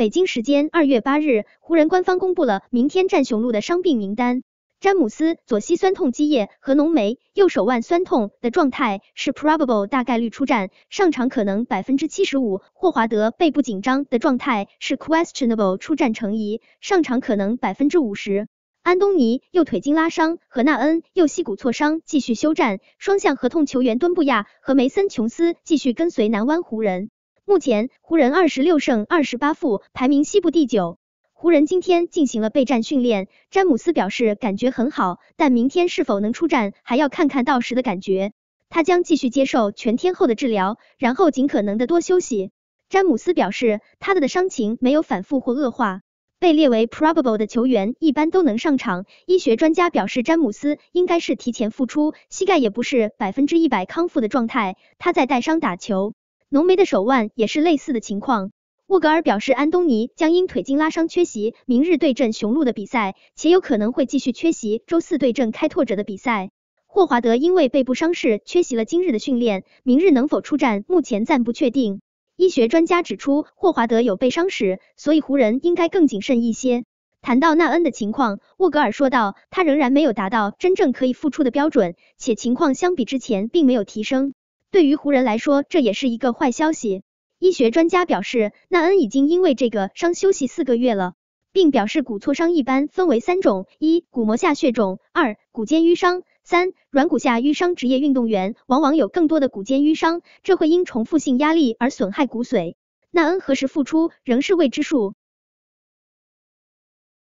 北京时间二月八日，湖人官方公布了明天战雄鹿的伤病名单。詹姆斯左膝酸痛积液和浓眉右手腕酸痛的状态是 probable，大概率出战，上场可能百分之七十五。霍华德背部紧张的状态是 questionable，出战成疑，上场可能百分之五十。安东尼右腿筋拉伤和纳恩右膝骨挫伤继续休战。双向合同球员敦布亚和梅森琼斯继续跟随南湾湖人。目前，湖人二十六胜二十八负，排名西部第九。湖人今天进行了备战训练，詹姆斯表示感觉很好，但明天是否能出战还要看看到时的感觉。他将继续接受全天候的治疗，然后尽可能的多休息。詹姆斯表示他的伤情没有反复或恶化，被列为 probable 的球员一般都能上场。医学专家表示，詹姆斯应该是提前复出，膝盖也不是百分之一百康复的状态，他在带伤打球。浓眉的手腕也是类似的情况。沃格尔表示，安东尼将因腿筋拉伤缺席明日对阵雄鹿的比赛，且有可能会继续缺席周四对阵开拓者的比赛。霍华德因为背部伤势缺席了今日的训练，明日能否出战目前暂不确定。医学专家指出，霍华德有背伤史，所以湖人应该更谨慎一些。谈到纳恩的情况，沃格尔说道，他仍然没有达到真正可以复出的标准，且情况相比之前并没有提升。对于湖人来说，这也是一个坏消息。医学专家表示，纳恩已经因为这个伤休息四个月了，并表示骨挫伤一般分为三种：一、骨膜下血肿；二、骨间瘀伤；三、软骨下瘀伤。职业运动员往往有更多的骨间瘀伤，这会因重复性压力而损害骨髓。纳恩何时复出仍是未知数。